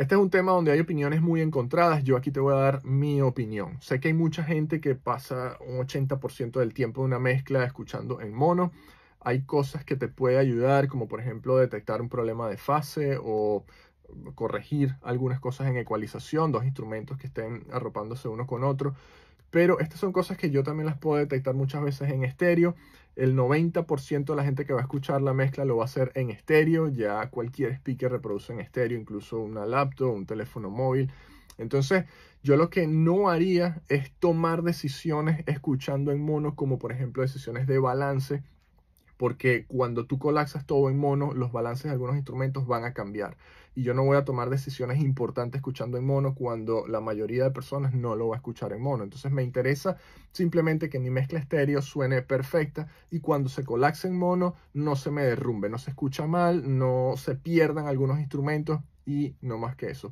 Este es un tema donde hay opiniones muy encontradas. Yo aquí te voy a dar mi opinión. Sé que hay mucha gente que pasa un 80% del tiempo de una mezcla escuchando en mono. Hay cosas que te puede ayudar, como por ejemplo detectar un problema de fase o corregir algunas cosas en ecualización, dos instrumentos que estén arropándose uno con otro. Pero estas son cosas que yo también las puedo detectar muchas veces en estéreo. El 90% de la gente que va a escuchar la mezcla lo va a hacer en estéreo. Ya cualquier speaker reproduce en estéreo, incluso una laptop, un teléfono móvil. Entonces, yo lo que no haría es tomar decisiones escuchando en mono, como por ejemplo decisiones de balance porque cuando tú colapsas todo en mono, los balances de algunos instrumentos van a cambiar. Y yo no voy a tomar decisiones importantes escuchando en mono cuando la mayoría de personas no lo va a escuchar en mono. Entonces me interesa simplemente que mi mezcla estéreo suene perfecta y cuando se colapse en mono no se me derrumbe, no se escucha mal, no se pierdan algunos instrumentos y no más que eso.